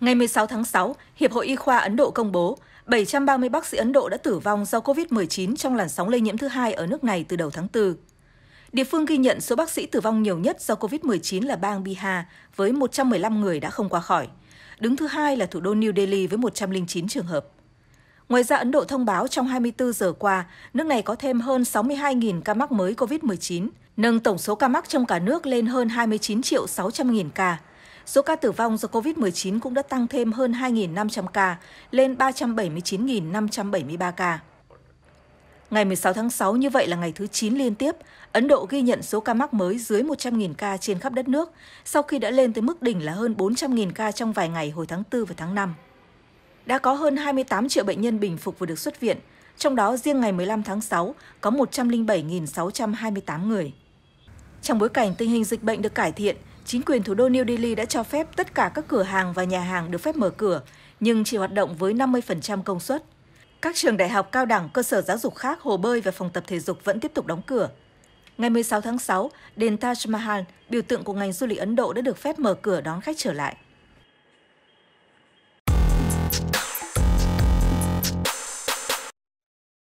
Ngày 16 tháng 6, Hiệp hội Y khoa Ấn Độ công bố 730 bác sĩ Ấn Độ đã tử vong do COVID-19 trong làn sóng lây nhiễm thứ hai ở nước này từ đầu tháng 4. Địa phương ghi nhận số bác sĩ tử vong nhiều nhất do COVID-19 là bang Bihar với 115 người đã không qua khỏi. Đứng thứ hai là thủ đô New Delhi với 109 trường hợp. Ngoài ra, Ấn Độ thông báo trong 24 giờ qua, nước này có thêm hơn 62.000 ca mắc mới COVID-19, nâng tổng số ca mắc trong cả nước lên hơn 29 triệu 600 000 ca. Số ca tử vong do COVID-19 cũng đã tăng thêm hơn 2.500 ca, lên 379.573 ca. Ngày 16 tháng 6 như vậy là ngày thứ 9 liên tiếp, Ấn Độ ghi nhận số ca mắc mới dưới 100.000 ca trên khắp đất nước, sau khi đã lên tới mức đỉnh là hơn 400.000 ca trong vài ngày hồi tháng 4 và tháng 5. Đã có hơn 28 triệu bệnh nhân bình phục vừa được xuất viện, trong đó riêng ngày 15 tháng 6 có 107.628 người. Trong bối cảnh tình hình dịch bệnh được cải thiện, chính quyền thủ đô New Delhi đã cho phép tất cả các cửa hàng và nhà hàng được phép mở cửa, nhưng chỉ hoạt động với 50% công suất. Các trường đại học cao đẳng, cơ sở giáo dục khác, hồ bơi và phòng tập thể dục vẫn tiếp tục đóng cửa. Ngày 16 tháng 6, đền Taj Mahal, biểu tượng của ngành du lịch Ấn Độ đã được phép mở cửa đón khách trở lại.